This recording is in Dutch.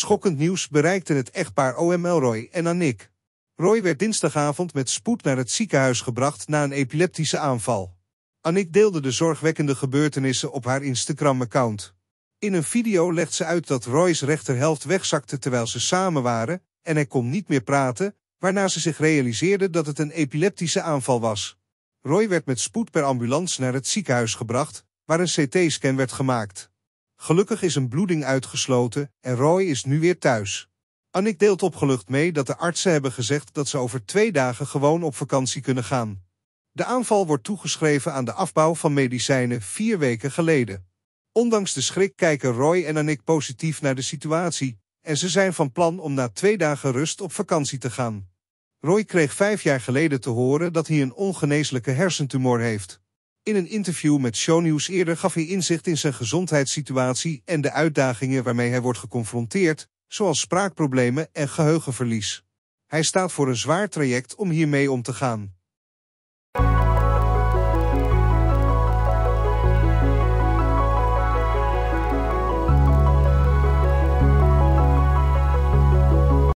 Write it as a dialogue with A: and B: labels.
A: Schokkend nieuws bereikte het echtpaar OML Roy en Annick. Roy werd dinsdagavond met spoed naar het ziekenhuis gebracht na een epileptische aanval. Annick deelde de zorgwekkende gebeurtenissen op haar Instagram-account. In een video legt ze uit dat Roy's rechterhelft wegzakte terwijl ze samen waren en hij kon niet meer praten, waarna ze zich realiseerde dat het een epileptische aanval was. Roy werd met spoed per ambulance naar het ziekenhuis gebracht, waar een CT-scan werd gemaakt. Gelukkig is een bloeding uitgesloten en Roy is nu weer thuis. Annick deelt opgelucht mee dat de artsen hebben gezegd dat ze over twee dagen gewoon op vakantie kunnen gaan. De aanval wordt toegeschreven aan de afbouw van medicijnen vier weken geleden. Ondanks de schrik kijken Roy en Annick positief naar de situatie en ze zijn van plan om na twee dagen rust op vakantie te gaan. Roy kreeg vijf jaar geleden te horen dat hij een ongeneeslijke hersentumor heeft. In een interview met Shownieuws eerder gaf hij inzicht in zijn gezondheidssituatie en de uitdagingen waarmee hij wordt geconfronteerd, zoals spraakproblemen en geheugenverlies. Hij staat voor een zwaar traject om hiermee om te gaan.